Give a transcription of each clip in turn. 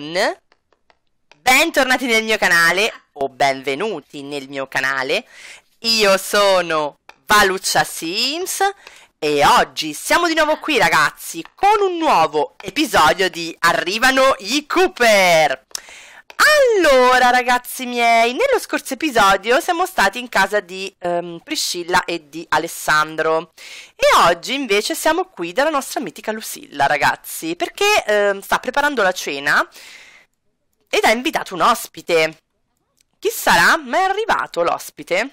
Nation. Bentornati nel mio canale, o benvenuti nel mio canale. Io sono Valuccia Sims e oggi siamo di nuovo qui ragazzi con un nuovo episodio di Arrivano i Cooper! Allora, ragazzi miei, nello scorso episodio siamo stati in casa di ehm, Priscilla e di Alessandro e oggi invece siamo qui dalla nostra mitica Lucilla, ragazzi, perché ehm, sta preparando la cena ed ha invitato un ospite. Chi sarà? Ma è arrivato l'ospite?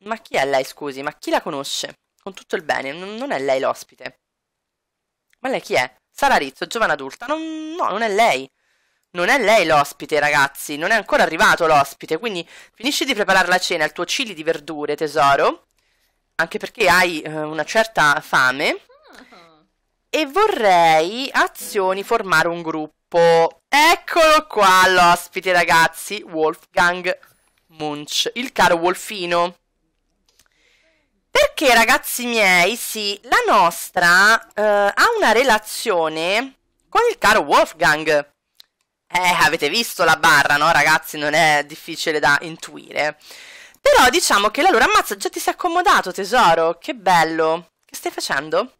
Ma chi è lei, scusi? Ma chi la conosce? Con tutto il bene, non è lei l'ospite. Ma lei chi è? Sara Rizzo, giovane adulta. Non, no, non è lei non è lei l'ospite, ragazzi, non è ancora arrivato l'ospite, quindi finisci di preparare la cena, il tuo chili di verdure, tesoro, anche perché hai eh, una certa fame. E vorrei azioni formare un gruppo. Eccolo qua l'ospite, ragazzi, Wolfgang Munch, il caro Wolfino. Perché, ragazzi miei, sì, la nostra eh, ha una relazione con il caro Wolfgang. Eh, avete visto la barra, no ragazzi? Non è difficile da intuire. Però diciamo che la loro ammazza già ti si è accomodato, tesoro. Che bello. Che stai facendo?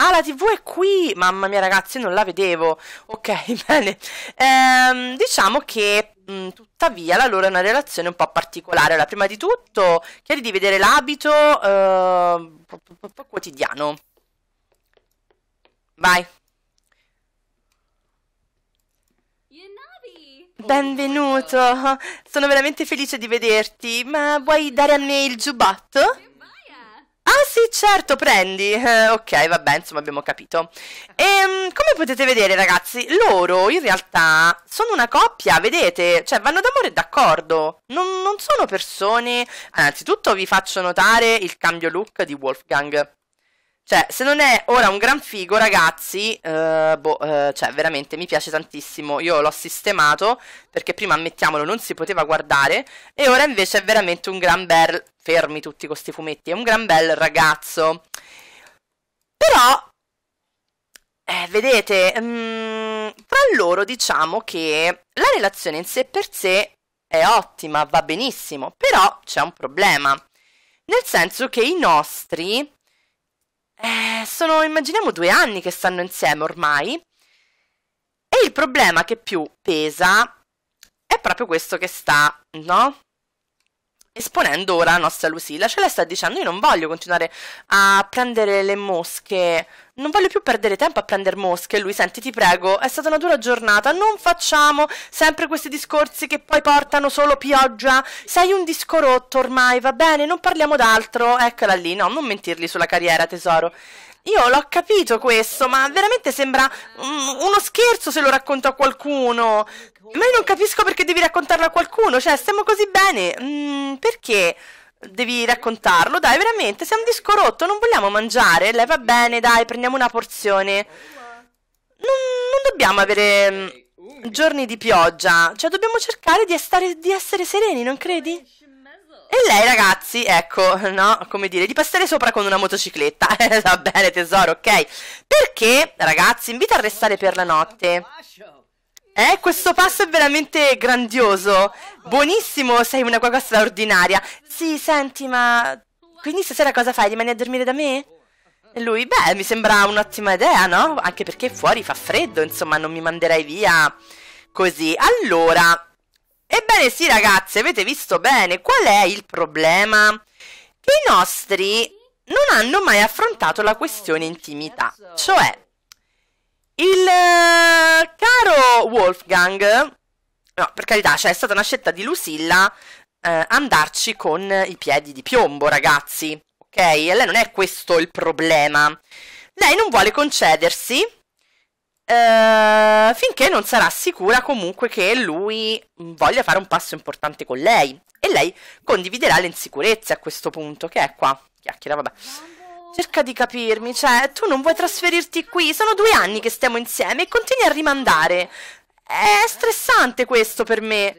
Ah, la tv è qui! Mamma mia, ragazzi, non la vedevo. Ok, bene. Ehm, diciamo che, mh, mm, tuttavia, la loro è una relazione un po' particolare. Allora, prima di tutto, chiedi di vedere l'abito eh, quotidiano. Vai. Benvenuto, sono veramente felice di vederti, ma vuoi dare a me il giubbotto? Ah sì, certo, prendi. Eh, ok, vabbè, insomma abbiamo capito. E, ehm, come potete vedere ragazzi, loro in realtà sono una coppia, vedete? Cioè vanno d'amore e d'accordo. Non, non sono persone... Innanzitutto vi faccio notare il cambio look di Wolfgang. Cioè, se non è ora un gran figo, ragazzi, uh, boh, uh, cioè, veramente mi piace tantissimo. Io l'ho sistemato perché prima, ammettiamolo, non si poteva guardare. E ora invece è veramente un gran bel. Fermi tutti questi fumetti, è un gran bel ragazzo. Però, eh, vedete, mh, mm, tra loro diciamo che la relazione in sé per sé è ottima, va benissimo. Però c'è un problema. Nel senso che i nostri eh, sono, immaginiamo, due anni che stanno insieme ormai. E il problema che più pesa è proprio questo che sta, no? esponendo ora la nostra Lucilla, Ce lei sta dicendo io non voglio continuare a prendere le mosche, non voglio più perdere tempo a prendere mosche, lui senti ti prego, è stata una dura giornata, non facciamo sempre questi discorsi che poi portano solo pioggia, sei un disco rotto ormai, va bene, non parliamo d'altro, eccola lì, no, non mentirgli sulla carriera tesoro. Io l'ho capito questo, ma veramente sembra um, uno scherzo se lo racconto a qualcuno. Ma io non capisco perché devi raccontarlo a qualcuno, cioè stiamo così bene. Mm, perché? devi raccontarlo, dai, veramente, siamo un disco non vogliamo mangiare, lei va bene, dai, prendiamo una porzione. Non, non dobbiamo avere mm, giorni di pioggia, cioè dobbiamo cercare di, estare, di essere sereni, non credi? E lei, ragazzi, ecco, no, come dire, di passare sopra con una motocicletta. Eh, va bene, tesoro, ok? Perché, ragazzi, invita a restare per la notte. Eh, questo passo è veramente grandioso. Buonissimo, sei una cosa straordinaria. Sì, senti, ma... Quindi stasera cosa fai? Rimani a dormire da me? E lui, beh, mi sembra un'ottima idea, no? Anche perché fuori fa freddo, insomma, non mi manderai via così. Allora, Ebbene sì ragazzi, avete visto bene, qual è il problema? Che i nostri non hanno mai affrontato la questione intimità, cioè il eh, caro Wolfgang, no per carità, cioè è stata una scelta di Lucilla eh, andarci con i piedi di piombo ragazzi, ok? E lei non è questo il problema, lei non vuole concedersi eh, finché non sarà sicura comunque che lui voglia fare un passo importante con lei. E lei condividerà le insicurezze a questo punto, che è qua. Chiacchiera, vabbè. Cerca di capirmi, cioè, tu non vuoi trasferirti qui? Sono due anni che stiamo insieme e continui a rimandare. È stressante questo per me.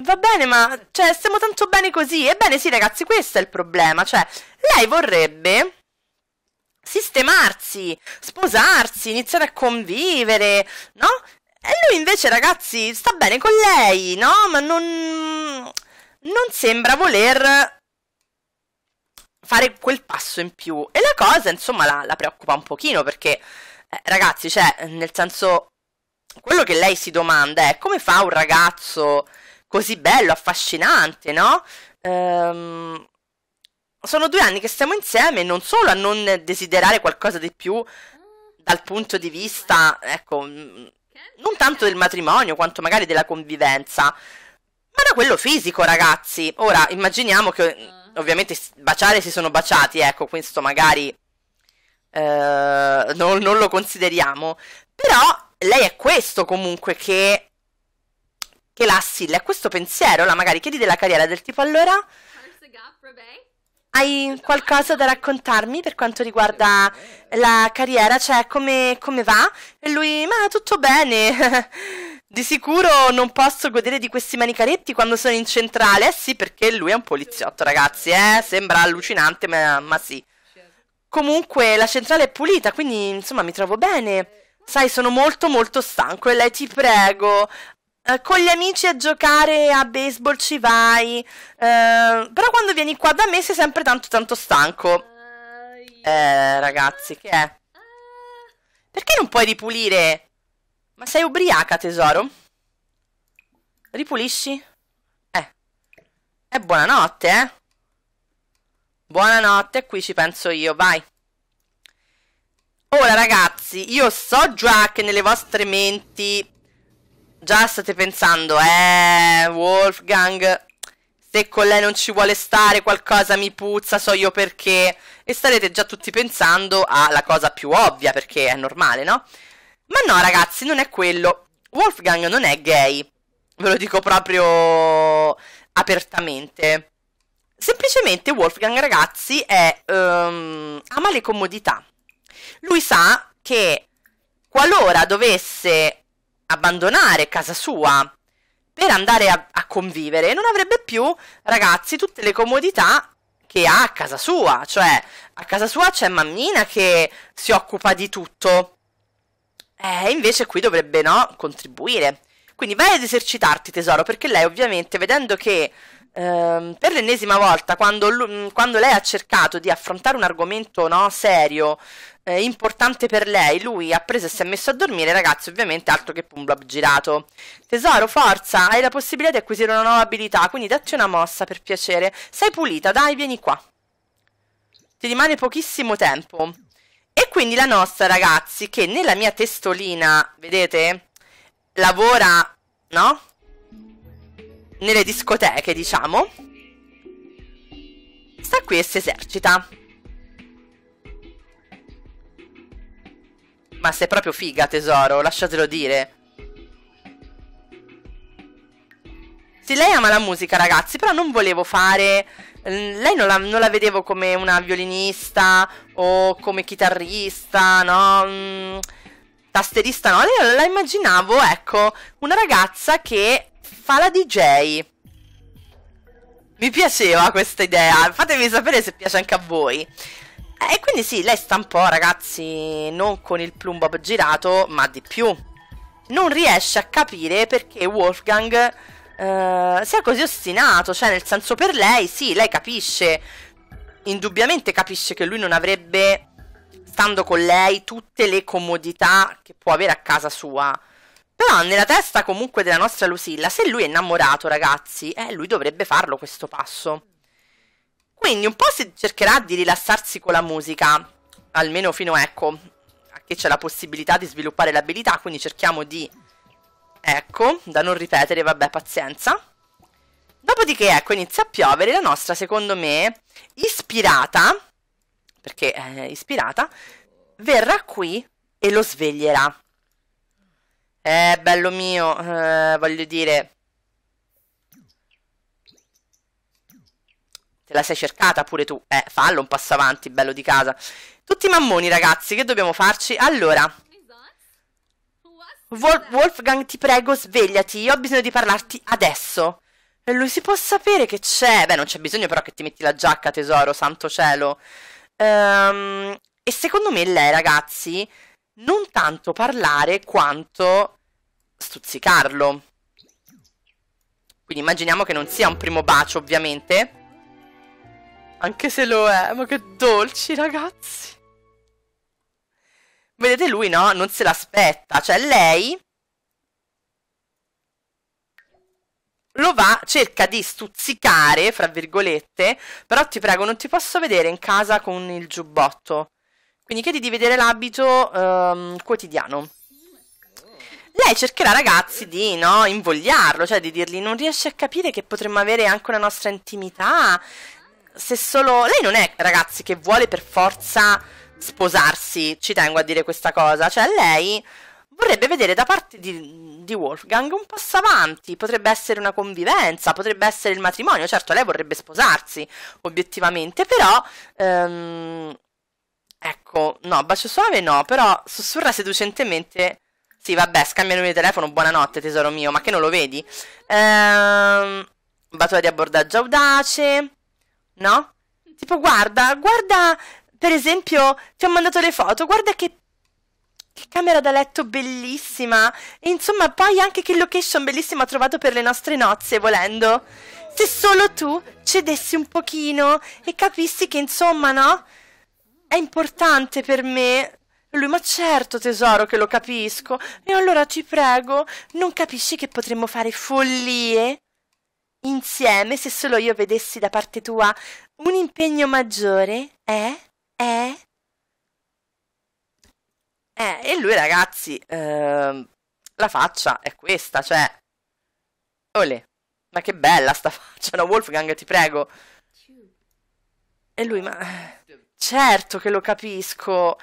Va bene, ma cioè, stiamo tanto bene così. Ebbene sì, ragazzi, questo è il problema. Cioè, lei vorrebbe sistemarsi, sposarsi, iniziare a convivere, no? E lui invece, ragazzi, sta bene con lei, no? Ma non, non sembra voler fare quel passo in più. E la cosa, insomma, la, la preoccupa un pochino perché, eh, ragazzi, cioè, nel senso, quello che lei si domanda è come fa un ragazzo così bello, affascinante, no? Ehm sono due anni che stiamo insieme, non solo a non desiderare qualcosa di più dal punto di vista, ecco, mm, non tanto del matrimonio quanto magari della convivenza, ma da quello fisico, ragazzi. Ora, immaginiamo che mm, ovviamente baciare si sono baciati, ecco, questo magari eh, non, non lo consideriamo, però lei è questo comunque che che la assilla, è questo pensiero, la magari chiedi della carriera del tipo allora hai qualcosa da raccontarmi per quanto riguarda la carriera? Cioè, come, come va? E lui, ma tutto bene. di sicuro non posso godere di questi manicaretti quando sono in centrale. Eh sì, perché lui è un poliziotto, ragazzi. Eh? Sembra allucinante, ma, ma sì. Comunque, la centrale è pulita, quindi insomma mi trovo bene. Sai, sono molto molto stanco e lei ti prego, eh, con gli amici a giocare a baseball ci vai, eh, però quando vieni qua da me sei sempre tanto tanto stanco. Eh, ragazzi, che è? Perché non puoi ripulire? Ma sei ubriaca, tesoro? Ripulisci? Eh. E eh, buonanotte, eh? Buonanotte, qui ci penso io, vai. Ora ragazzi, io so già che nelle vostre menti Già state pensando, eh, Wolfgang, se con lei non ci vuole stare qualcosa mi puzza, so io perché. E starete già tutti pensando alla cosa più ovvia, perché è normale, no? Ma no, ragazzi, non è quello. Wolfgang non è gay. Ve lo dico proprio apertamente. Semplicemente Wolfgang, ragazzi, è, um, ama le comodità. Lui sa che qualora dovesse abbandonare casa sua per andare a, a convivere e non avrebbe più, ragazzi, tutte le comodità che ha a casa sua. Cioè, a casa sua c'è mammina che si occupa di tutto. Eh, invece qui dovrebbe, no, contribuire. Quindi vai ad esercitarti, tesoro, perché lei ovviamente, vedendo che ehm, per l'ennesima volta, quando, lui, quando, lei ha cercato di affrontare un argomento no, serio, eh, importante per lei, lui ha preso e si è messo a dormire, ragazzi, ovviamente altro che un blob girato. Tesoro, forza, hai la possibilità di acquisire una nuova abilità, quindi datti una mossa per piacere. Sei pulita, dai, vieni qua. Ti rimane pochissimo tempo. E quindi la nostra, ragazzi, che nella mia testolina, vedete, lavora, no? nelle discoteche, diciamo, sta qui e si esercita. Ma sei proprio figa, tesoro, lasciatelo dire. Sì, lei ama la musica, ragazzi, però non volevo fare... Mm, lei non la, non la vedevo come una violinista o come chitarrista, no? Mm, tasterista, no? la immaginavo, ecco, una ragazza che fa la DJ. Mi piaceva questa idea, fatemi sapere se piace anche a voi. Eh, e quindi sì, lei sta un po', ragazzi, non con il plumbob girato, ma di più. Non riesce a capire perché Wolfgang eh, sia così ostinato, cioè nel senso per lei, sì, lei capisce, indubbiamente capisce che lui non avrebbe, stando con lei, tutte le comodità che può avere a casa sua. Però nella testa comunque della nostra Lucilla, se lui è innamorato, ragazzi, eh, lui dovrebbe farlo questo passo. Quindi un po' si cercherà di rilassarsi con la musica, almeno fino ecco, a ecco, che c'è la possibilità di sviluppare l'abilità, quindi cerchiamo di... Ecco, da non ripetere, vabbè, pazienza. Dopodiché, ecco, inizia a piovere la nostra, secondo me, ispirata, perché è eh, ispirata, verrà qui e lo sveglierà. Eh, bello mio, eh, voglio dire... Te la sei cercata pure tu. Eh, fallo un passo avanti, bello di casa. Tutti mammoni, ragazzi, che dobbiamo farci? Allora... Wolf Wolfgang, ti prego, svegliati. Io ho bisogno di parlarti adesso. E lui si può sapere che c'è. Beh, non c'è bisogno però che ti metti la giacca, tesoro, santo cielo. Ehm... E secondo me lei, ragazzi, non tanto parlare quanto stuzzicarlo. Quindi immaginiamo che non sia un primo bacio, ovviamente. Anche se lo è, ma che dolci, ragazzi. Vedete lui, no? Non se l'aspetta. Cioè, lei lo va, cerca di stuzzicare, fra virgolette, però ti prego, non ti posso vedere in casa con il giubbotto. Quindi chiedi di vedere l'abito um, quotidiano. Lei cercherà ragazzi di no, invogliarlo, cioè di dirgli non riesce a capire che potremmo avere anche una nostra intimità. Se solo... Lei non è ragazzi che vuole per forza sposarsi, ci tengo a dire questa cosa. Cioè lei vorrebbe vedere da parte di, di, Wolfgang un passo avanti, potrebbe essere una convivenza, potrebbe essere il matrimonio, certo lei vorrebbe sposarsi obiettivamente, però ehm, Ecco, no, bacio suave no, però sussurra seducentemente. Sì, vabbè, scambia il mio telefono, buonanotte tesoro mio, ma che non lo vedi? Ehm, batola di abbordaggio audace, no? Tipo, guarda, guarda, per esempio, ti ho mandato le foto, guarda che che camera da letto bellissima! E insomma, poi anche che location bellissima ho trovato per le nostre nozze, volendo. Se solo tu cedessi un pochino e capissi che insomma, no? È importante per me. Lui, ma certo tesoro che lo capisco. E allora ti prego, non capisci che potremmo fare follie? Insieme, se solo io vedessi da parte tua un impegno maggiore, eh? Eh? Eh, e lui ragazzi, ehm, la faccia è questa, cioè... Olè, ma che bella sta faccia, no Wolfgang, ti prego. E lui, ma... Eh, Certo che lo capisco.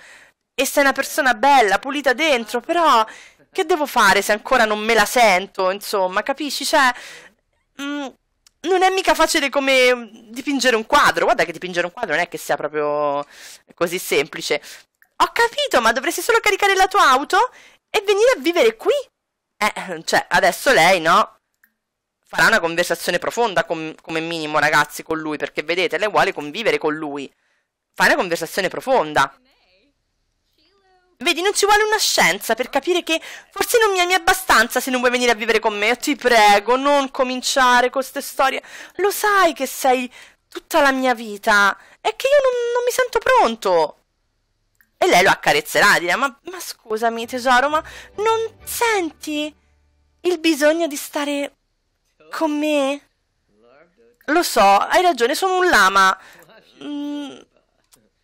E sei una persona bella, pulita dentro, però che devo fare se ancora non me la sento? Insomma, capisci? Cioè, mh, mm, non è mica facile come dipingere un quadro. Guarda che dipingere un quadro non è che sia proprio così semplice. Ho capito, ma dovresti solo caricare la tua auto e venire a vivere qui. Eh, cioè, adesso lei, no? Farà una conversazione profonda com come minimo, ragazzi, con lui, perché vedete, lei vuole convivere con lui. Fai una conversazione profonda. Vedi, non ci vuole una scienza per capire che forse non mi ami abbastanza se non vuoi venire a vivere con me. Ti prego, non cominciare con queste storie. Lo sai che sei tutta la mia vita. È che io non, non mi sento pronto. E lei lo accarezzerà, dirà, ma, ma scusami tesoro, ma non senti il bisogno di stare con me? Lo so, hai ragione, sono un lama. Mm,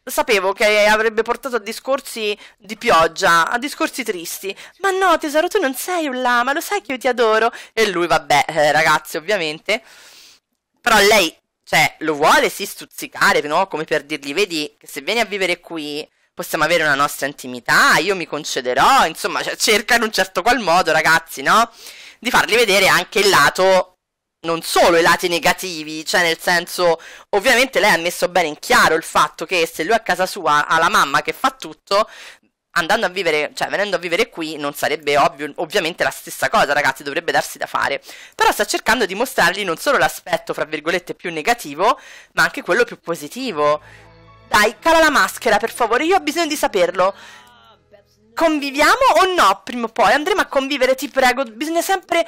sapevo che avrebbe portato a discorsi di pioggia, a discorsi tristi. Ma no, tesoro, tu non sei un lama, lo sai che io ti adoro. E lui, vabbè, eh, ragazzi, ovviamente. Però lei, cioè, lo vuole sì stuzzicare, no? Come per dirgli, vedi, che se vieni a vivere qui possiamo avere una nostra intimità, io mi concederò, insomma, cioè, cerca in un certo qual modo, ragazzi, no? Di fargli vedere anche il lato non solo i lati negativi, cioè nel senso, ovviamente lei ha messo bene in chiaro il fatto che se lui a casa sua ha la mamma che fa tutto, andando a vivere, cioè venendo a vivere qui non sarebbe ovvio, ovviamente la stessa cosa, ragazzi, dovrebbe darsi da fare. Però sta cercando di mostrargli non solo l'aspetto, fra virgolette, più negativo, ma anche quello più positivo. Dai, cala la maschera, per favore, io ho bisogno di saperlo. Conviviamo o no? Prima o poi andremo a convivere, ti prego. Bisogna sempre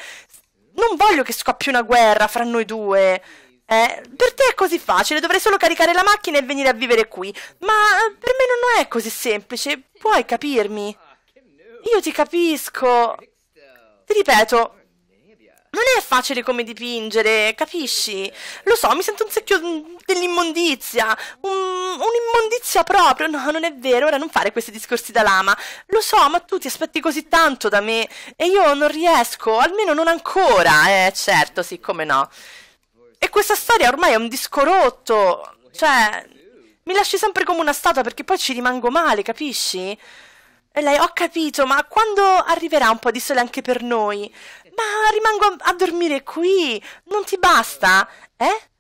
non voglio che scoppi una guerra fra noi due. Eh, per te è così facile, dovrei solo caricare la macchina e venire a vivere qui. Ma eh, per me non è così semplice, puoi capirmi? Io ti capisco. Ti ripeto, non è facile come dipingere, capisci? Lo so, mi sento un secchio mm, dell'immondizia, un'immondizia proprio. No, non è vero, ora non fare questi discorsi da lama. Lo so, ma tu ti aspetti così tanto da me e io non riesco, almeno non ancora. Eh, certo, sì, come no. E questa storia ormai è un disco rotto. Cioè, mi lasci sempre come una statua perché poi ci rimango male, capisci? E lei, ho capito, ma quando arriverà un po' di sole anche per noi? Ma rimango a, a dormire qui, non ti basta? Eh?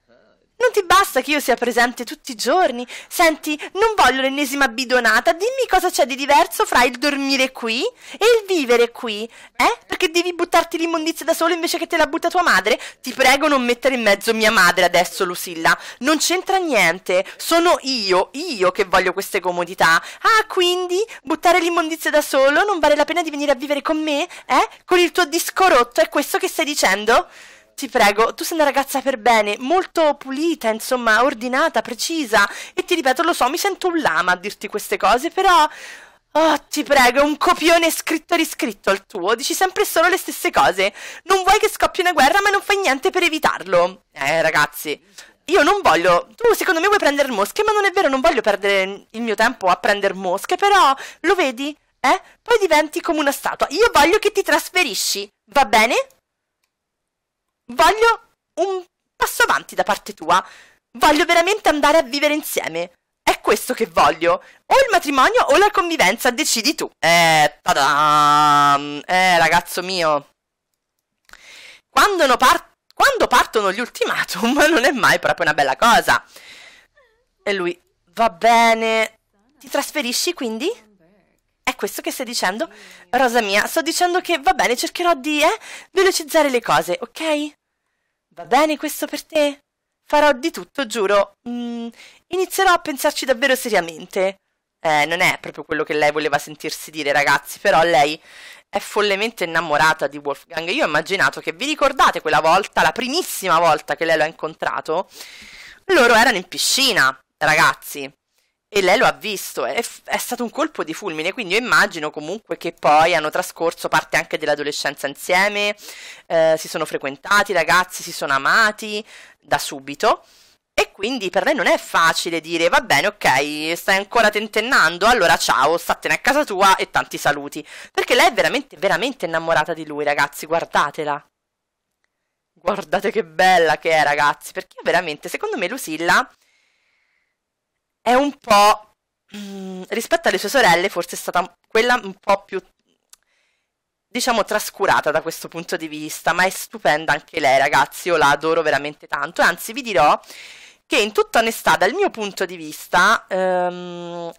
Non ti basta che io sia presente tutti i giorni? Senti, non voglio l'ennesima bidonata, dimmi cosa c'è di diverso fra il dormire qui e il vivere qui. Eh? Perché devi buttarti l'immondizia da solo invece che te la butta tua madre? Ti prego non mettere in mezzo mia madre adesso, Lucilla. Non c'entra niente, sono io, io che voglio queste comodità. Ah, quindi buttare l'immondizia da solo non vale la pena di venire a vivere con me? Eh? Con il tuo disco rotto, è questo che stai dicendo? Ti prego, tu sei una ragazza per bene, molto pulita, insomma, ordinata, precisa. E ti ripeto, lo so, mi sento un lama a dirti queste cose, però... Oh, ti prego, è un copione scritto e riscritto al tuo. Dici sempre solo le stesse cose. Non vuoi che scoppi una guerra, ma non fai niente per evitarlo. Eh, ragazzi. Io non voglio. Tu, secondo me, vuoi prendere mosche, ma non è vero, non voglio perdere il mio tempo a prendere mosche, però lo vedi? Eh? Poi diventi come una statua. Io voglio che ti trasferisci. Va bene? Voglio un passo avanti da parte tua. Voglio veramente andare a vivere insieme. È questo che voglio. O il matrimonio o la convivenza, decidi tu. Eh, tadam. Eh, ragazzo mio. Quando, no par quando partono gli ultimatum non è mai proprio una bella cosa. E lui, va bene. Ti trasferisci quindi? È questo che stai dicendo? Rosa mia, sto dicendo che va bene, cercherò di, eh, velocizzare le cose, ok? Va bene questo per te? Farò di tutto, giuro. Mm, inizierò a pensarci davvero seriamente. Eh, non è proprio quello che lei voleva sentirsi dire, ragazzi, però lei è follemente innamorata di Wolfgang. Io ho immaginato che vi ricordate quella volta, la primissima volta che lei l'ha incontrato? Loro erano in piscina, ragazzi. E lei lo ha visto, è, è, stato un colpo di fulmine, quindi io immagino comunque che poi hanno trascorso parte anche dell'adolescenza insieme, eh, si sono frequentati, i ragazzi si sono amati da subito. E quindi per lei non è facile dire va bene, ok, stai ancora tentennando, allora ciao, statene a casa tua e tanti saluti. Perché lei è veramente, veramente innamorata di lui, ragazzi, guardatela. Guardate che bella che è, ragazzi, perché veramente, secondo me Lucilla è un po', mh, mm, rispetto alle sue sorelle, forse è stata quella un po' più, diciamo, trascurata da questo punto di vista, ma è stupenda anche lei, ragazzi, io la adoro veramente tanto, anzi vi dirò che in tutta onestà, dal mio punto di vista, ehm,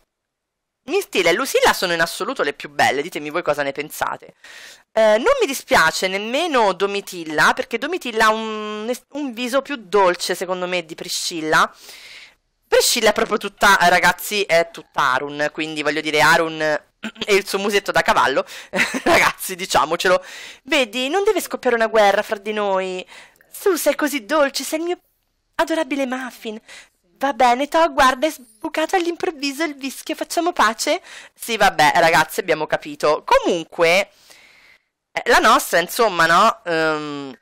Mirtilla e Lucilla sono in assoluto le più belle, ditemi voi cosa ne pensate. Eh, non mi dispiace nemmeno Domitilla, perché Domitilla ha un, un, viso più dolce, secondo me, di Priscilla. Priscilla è proprio tutta, eh, ragazzi, è tutta Arun, quindi voglio dire Arun e il suo musetto da cavallo, ragazzi, diciamocelo. Vedi, non deve scoppiare una guerra fra di noi. Su, sei così dolce, sei il mio adorabile muffin. Va bene, Toh, guarda, è sbucato all'improvviso il vischio, facciamo pace? Sì, vabbè, ragazzi, abbiamo capito. Comunque, eh, la nostra, insomma, no? Um,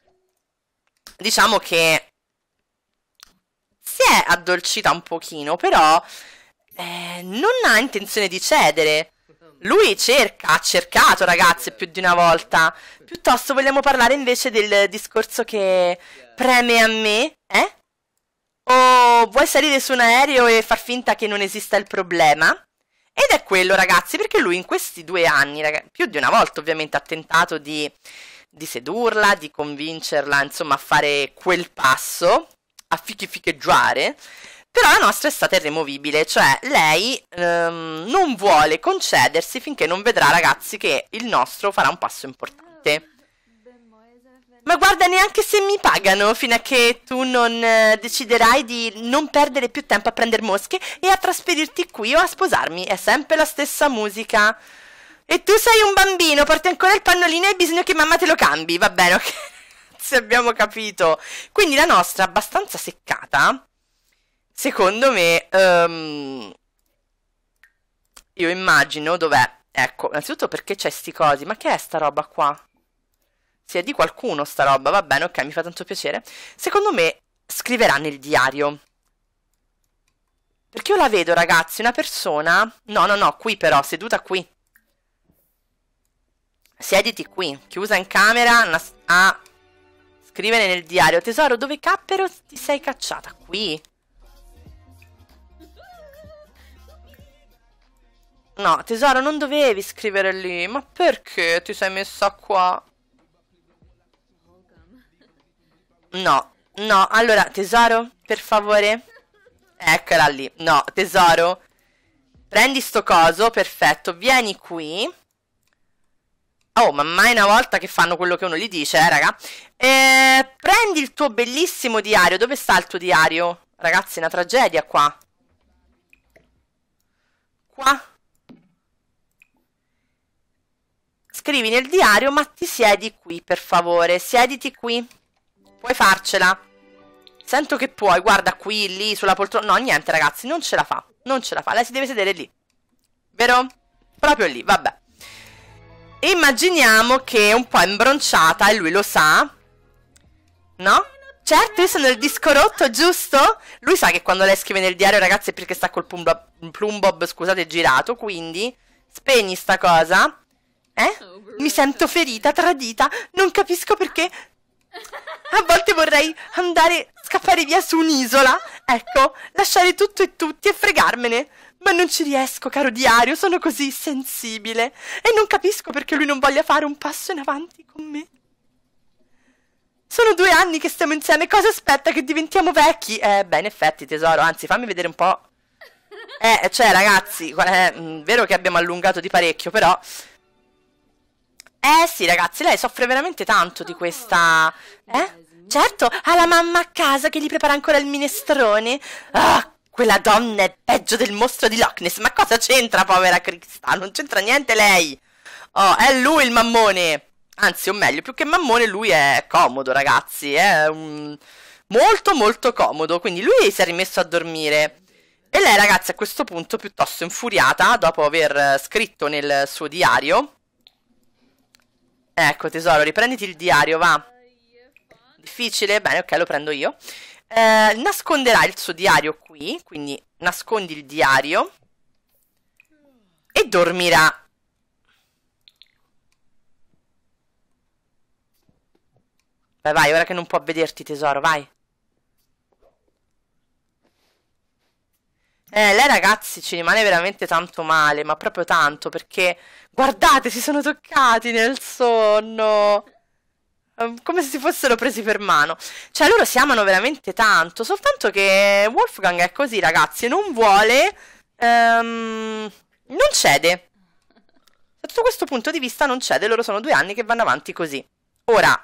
diciamo che si è addolcita un pochino, però eh, non ha intenzione di cedere. Lui cerca, ha cercato ragazze più di una volta. Piuttosto vogliamo parlare invece del discorso che preme a me, eh? O vuoi salire su un aereo e far finta che non esista il problema? Ed è quello, ragazzi, perché lui in questi due anni, ragazzi, più di una volta ovviamente, ha tentato di, di sedurla, di convincerla, insomma, a fare quel passo a fichificheggiare. Però la nostra è stata irremovibile, cioè lei ehm, non vuole concedersi finché non vedrà, ragazzi, che il nostro farà un passo importante. Ma guarda, neanche se mi pagano, fino a che tu non eh, deciderai di non perdere più tempo a prendere mosche e a trasferirti qui o a sposarmi. È sempre la stessa musica. E tu sei un bambino, porti ancora il pannolino e hai bisogno che mamma te lo cambi, va bene, ok? ragazzi, abbiamo capito. Quindi la nostra abbastanza seccata, secondo me, um, io immagino dov'è. Ecco, innanzitutto perché c'è sti cosi? Ma che è sta roba qua? Sì, è di qualcuno sta roba, va bene, ok, mi fa tanto piacere. Secondo me scriverà nel diario. Perché io la vedo, ragazzi, una persona... No, no, no, qui però, seduta qui. Siediti qui, chiusa in camera, ah, Scrivere nel diario. Tesoro, dove cappero ti sei cacciata? Qui. No, tesoro, non dovevi scrivere lì. Ma perché ti sei messa qua? No, no. Allora, tesoro, per favore. Eccola lì. No, tesoro. Prendi sto coso, perfetto. Vieni qui. Oh, ma mai una volta che fanno quello che uno gli dice, eh, raga. Eh, prendi il tuo bellissimo diario. Dove sta il tuo diario? Ragazzi, è una tragedia qua. Qua. Scrivi nel diario, ma ti siedi qui, per favore. Siediti qui. Puoi farcela. Sento che puoi. Guarda qui, lì, sulla poltrona. No, niente, ragazzi, non ce la fa. Non ce la fa. Lei si deve sedere lì. Vero? Proprio lì, vabbè. Immaginiamo che è un po' imbronciata e lui lo sa. No? Certo, io sono il disco rotto, giusto? Lui sa che quando lei scrive nel diario, ragazzi, è perché sta col plumbob, plumbob scusate, girato, quindi... Spegni sta cosa. Eh? Mi sento ferita, tradita, non capisco perché... A volte vorrei andare, scappare via su un'isola, ecco, lasciare tutto e tutti e fregarmene. Ma non ci riesco, caro diario, sono così sensibile e non capisco perché lui non voglia fare un passo in avanti con me. Sono due anni che stiamo insieme, cosa aspetta che diventiamo vecchi? Eh, beh, in effetti, tesoro, anzi, fammi vedere un po'. Eh, cioè, ragazzi, è eh, mm, vero che abbiamo allungato di parecchio, però... Eh sì, ragazzi, lei soffre veramente tanto di questa... Eh? Certo, ha la mamma a casa che gli prepara ancora il minestrone. Ah, quella donna è peggio del mostro di Loch Ness. Ma cosa c'entra, povera Crista? Non c'entra niente lei. Oh, è lui il mammone. Anzi, o meglio, più che mammone, lui è comodo, ragazzi. È un... molto, molto comodo. Quindi lui si è rimesso a dormire. E lei, ragazzi, a questo punto, piuttosto infuriata, dopo aver eh, scritto nel suo diario. Ecco, tesoro, riprenditi il diario, va. Difficile? Bene, ok, lo prendo io eh, nasconderà il suo diario qui, quindi nascondi il diario e dormirà. Vai, vai, ora che non può vederti tesoro, vai. Eh, lei ragazzi ci rimane veramente tanto male, ma proprio tanto, perché guardate, si sono toccati nel sonno. Ehm, come se si fossero presi per mano. Cioè, loro si amano veramente tanto, soltanto che Wolfgang è così, ragazzi, non vuole... Ehm, non cede. Da tutto questo punto di vista non cede, loro sono due anni che vanno avanti così. Ora,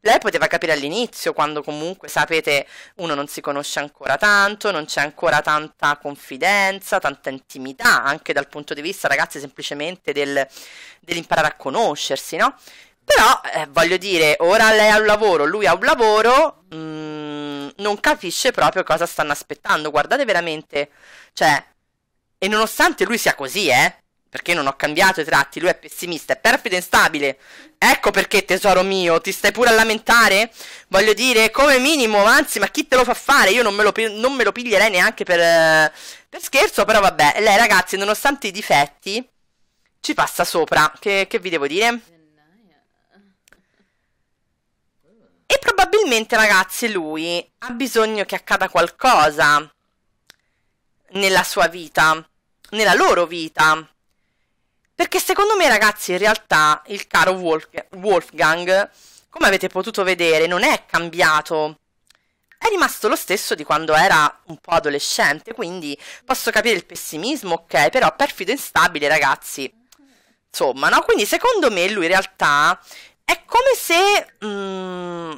lei poteva capire all'inizio, quando comunque, sapete, uno non si conosce ancora tanto, non c'è ancora tanta confidenza, tanta intimità, anche dal punto di vista, ragazzi, semplicemente del, dell'imparare a conoscersi, no? Però, eh, voglio dire, ora lei ha un lavoro, lui ha un lavoro, mh, mm, non capisce proprio cosa stanno aspettando. Guardate veramente, cioè, e nonostante lui sia così, eh, perché non ho cambiato i tratti, lui è pessimista, è perfido e instabile. Ecco perché, tesoro mio, ti stai pure a lamentare? Voglio dire, come minimo, anzi, ma chi te lo fa fare? Io non me lo, non me lo piglierei neanche per, eh, per scherzo, però vabbè. Lei, ragazzi, nonostante i difetti, ci passa sopra. Che, che vi devo dire? E probabilmente, ragazzi, lui ha bisogno che accada qualcosa nella sua vita, nella loro vita. Perché secondo me, ragazzi, in realtà il caro Wolf Wolfgang, come avete potuto vedere, non è cambiato. È rimasto lo stesso di quando era un po' adolescente, quindi posso capire il pessimismo, ok, però perfido e instabile, ragazzi. Insomma, no? Quindi secondo me lui in realtà è come se... Mh, mm,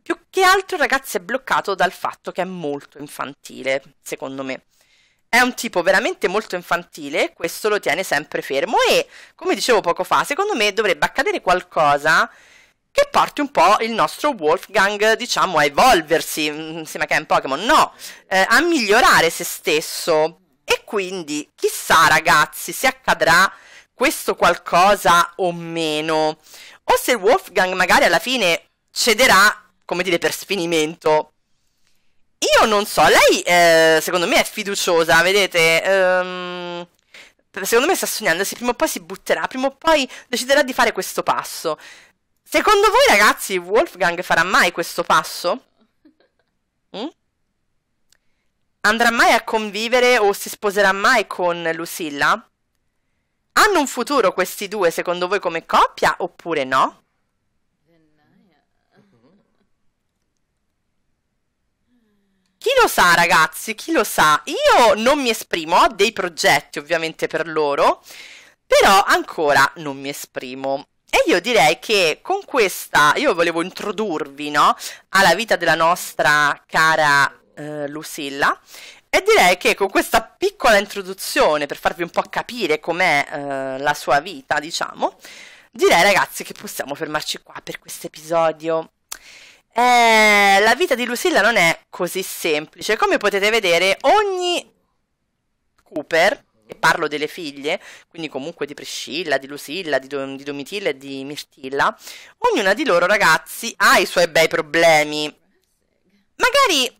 più che altro il ragazzo è bloccato dal fatto che è molto infantile, secondo me. È un tipo veramente molto infantile, questo lo tiene sempre fermo e, come dicevo poco fa, secondo me dovrebbe accadere qualcosa che porti un po' il nostro Wolfgang, diciamo, a evolversi, mm, insieme che è un Pokémon, no, eh, a migliorare se stesso. E quindi, chissà ragazzi, se accadrà questo qualcosa o meno. O se Wolfgang magari alla fine cederà, come dire, per sfinimento. Io non so, lei eh, secondo me è fiduciosa, vedete? Ehm, secondo me sta sognando, se prima o poi si butterà, prima o poi deciderà di fare questo passo. Secondo voi ragazzi Wolfgang farà mai questo passo? Mm? Andrà mai a convivere o si sposerà mai con Lucilla? Hanno un futuro questi due secondo voi come coppia oppure no? Chi lo sa ragazzi, chi lo sa? Io non mi esprimo, ho dei progetti ovviamente per loro, però ancora non mi esprimo. E io direi che con questa, io volevo introdurvi no, alla vita della nostra cara eh, Lucilla e direi che con questa piccola introduzione per farvi un po' capire com'è eh, la sua vita, diciamo, direi ragazzi che possiamo fermarci qua per questo episodio. Eh, la vita di Lucilla non è così semplice. Come potete vedere, ogni Cooper, e parlo delle figlie, quindi comunque di Priscilla, di Lucilla, di, Dom- di Domitilla e di Mirtilla, ognuna di loro, ragazzi, ha i suoi bei problemi. Magari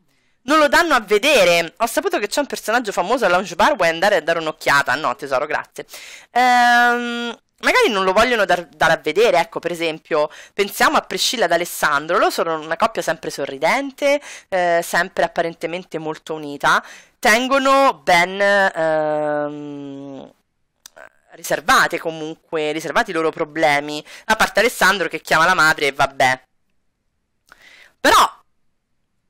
non lo danno a vedere. Ho saputo che c'è un personaggio famoso al lounge bar, vuoi andare a dare un'occhiata? No, tesoro, grazie. Ehm, magari non lo vogliono dar, dare a vedere, ecco, per esempio, pensiamo a Priscilla ed Alessandro, loro sono una coppia sempre sorridente, eh, sempre apparentemente molto unita, tengono ben... Ehm, riservate comunque, riservati i loro problemi, a parte Alessandro che chiama la madre e vabbè. Però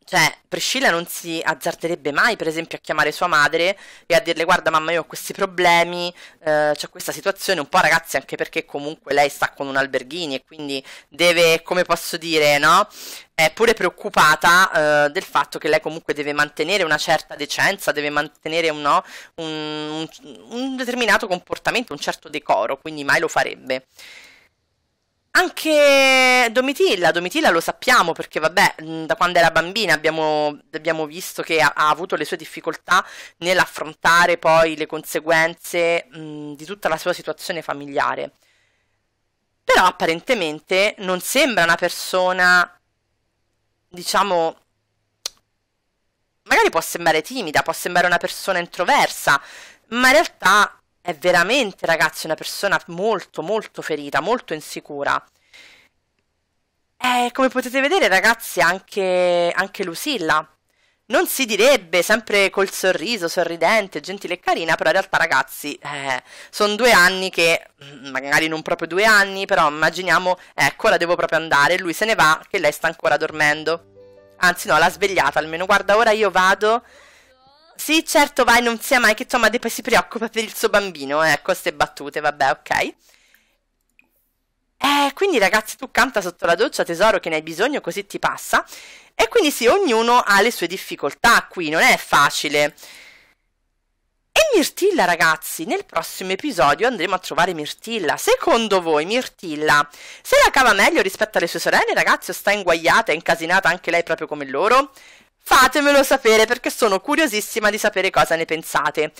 cioè, Priscilla non si azzarderebbe mai, per esempio, a chiamare sua madre e a dirle: Guarda, mamma, io ho questi problemi, eh, ho questa situazione. Un po', ragazzi, anche perché comunque lei sta con un alberghini e quindi deve, come posso dire, no? È pure preoccupata eh, del fatto che lei comunque deve mantenere una certa decenza, deve mantenere un, no, un, un determinato comportamento, un certo decoro, quindi mai lo farebbe. Anche Domitilla, Domitilla lo sappiamo perché vabbè, da quando era bambina abbiamo, abbiamo visto che ha, ha, avuto le sue difficoltà nell'affrontare poi le conseguenze mh, di tutta la sua situazione familiare. Però apparentemente non sembra una persona, diciamo, magari può sembrare timida, può sembrare una persona introversa, ma in realtà è veramente, ragazzi, una persona molto, molto ferita, molto insicura. E eh, come potete vedere, ragazzi, anche, anche Lucilla non si direbbe sempre col sorriso sorridente, gentile e carina, però in realtà ragazzi eh, sono due anni che, mm, magari non proprio due anni, però immaginiamo, ecco la devo proprio andare, lui se ne va che lei sta ancora dormendo, anzi no l'ha svegliata almeno, guarda ora io vado sì, certo, vai, non sia mai che insomma poi si preoccupa per il suo bambino, ecco, eh, queste battute, vabbè, ok. Eh, quindi ragazzi, tu canta sotto la doccia, tesoro, che ne hai bisogno, così ti passa. E quindi sì, ognuno ha le sue difficoltà qui, non è facile. E Mirtilla, ragazzi, nel prossimo episodio andremo a trovare Mirtilla. Secondo voi, Mirtilla, se la cava meglio rispetto alle sue sorelle, ragazzi, o sta inguagliata e incasinata anche lei proprio come loro? Fatemelo sapere perché sono curiosissima di sapere cosa ne pensate.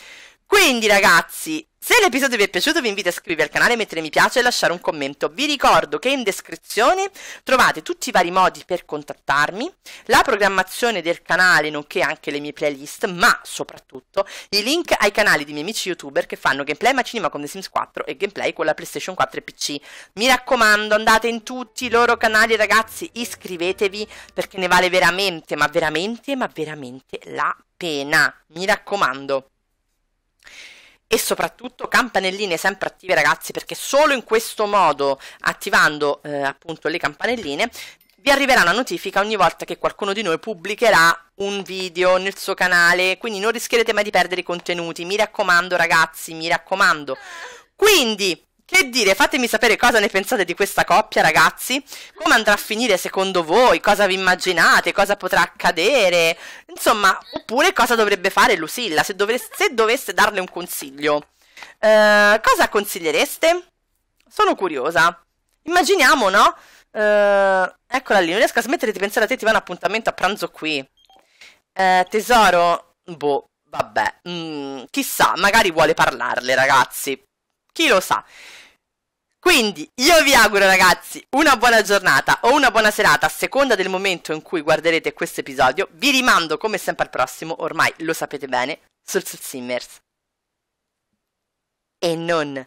Quindi ragazzi, se l'episodio vi è piaciuto vi invito a iscrivervi al canale, mettere mi piace e lasciare un commento. Vi ricordo che in descrizione trovate tutti i vari modi per contattarmi, la programmazione del canale nonché anche le mie playlist, ma soprattutto i link ai canali di miei amici youtuber che fanno gameplay ma cinema con The Sims 4 e gameplay con la PlayStation 4 e PC. Mi raccomando andate in tutti i loro canali ragazzi, iscrivetevi perché ne vale veramente, ma veramente, ma veramente la pena. Mi raccomando e soprattutto campanelline sempre attive ragazzi perché solo in questo modo attivando eh, appunto le campanelline vi arriverà una notifica ogni volta che qualcuno di noi pubblicherà un video nel suo canale quindi non rischierete mai di perdere i contenuti mi raccomando ragazzi mi raccomando quindi che dire, fatemi sapere cosa ne pensate di questa coppia, ragazzi. Come andrà a finire secondo voi? Cosa vi immaginate? Cosa potrà accadere? Insomma, oppure cosa dovrebbe fare Lucilla se, dovesse, se dovesse darle un consiglio? Eh, cosa consigliereste? Sono curiosa. Immaginiamo, no? Eh, eccola lì, non riesco a smettere di pensare a te, ti va un appuntamento a pranzo qui. Eh, tesoro, boh, vabbè, mm, chissà, magari vuole parlarle, ragazzi. Chi lo sa? Quindi io vi auguro ragazzi una buona giornata o una buona serata a seconda del momento in cui guarderete questo episodio. Vi rimando come sempre al prossimo, ormai lo sapete bene, sul Simmers. E non